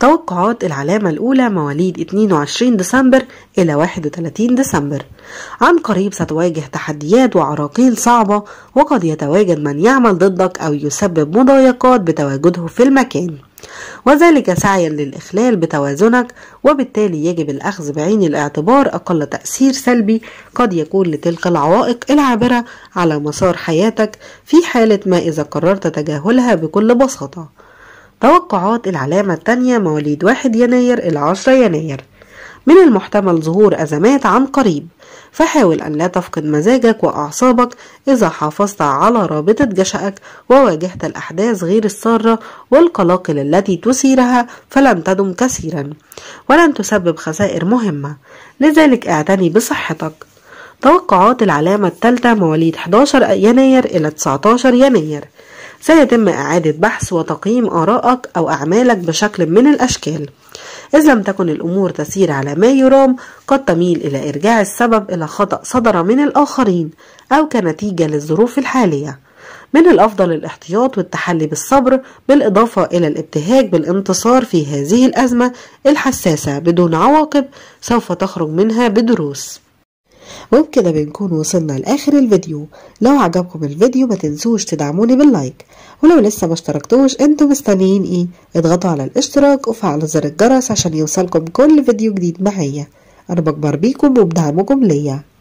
توقعات العلامة الأولى مواليد 22 ديسمبر إلى 31 ديسمبر عن قريب ستواجه تحديات وعراقيل صعبة وقد يتواجد من يعمل ضدك أو يسبب مضايقات بتواجده في المكان وذلك سعيا للإخلال بتوازنك وبالتالي يجب الأخذ بعين الاعتبار أقل تأثير سلبي قد يكون لتلك العوائق العابرة على مسار حياتك في حالة ما إذا قررت تجاهلها بكل بساطة توقعات العلامة الثانية مواليد 1 يناير إلى 10 يناير من المحتمل ظهور أزمات عن قريب فحاول أن لا تفقد مزاجك وأعصابك إذا حافظت على رابطة جشأك وواجهت الأحداث غير السارة والقلاقل التي تثيرها فلن تدم كثيرا ولن تسبب خسائر مهمة لذلك اعتني بصحتك توقعات العلامة الثالثة مواليد 11 يناير إلى 19 يناير سيتم إعادة بحث وتقييم آرائك أو أعمالك بشكل من الأشكال إذا لم تكن الأمور تسير على ما يرام قد تميل إلى إرجاع السبب إلى خطأ صدر من الآخرين أو كنتيجة للظروف الحالية من الأفضل الاحتياط والتحلي بالصبر بالإضافة إلى الابتهاج بالانتصار في هذه الأزمة الحساسة بدون عواقب سوف تخرج منها بدروس وبكده بنكون وصلنا لاخر الفيديو لو عجبكم الفيديو ما تنسوش تدعموني باللايك ولو لسه ما اشتركتوش انتوا مستنيين ايه اضغطوا على الاشتراك وفعلوا زر الجرس عشان يوصلكم كل فيديو جديد معايا انا بكبر بيكم وبدعمكم ليا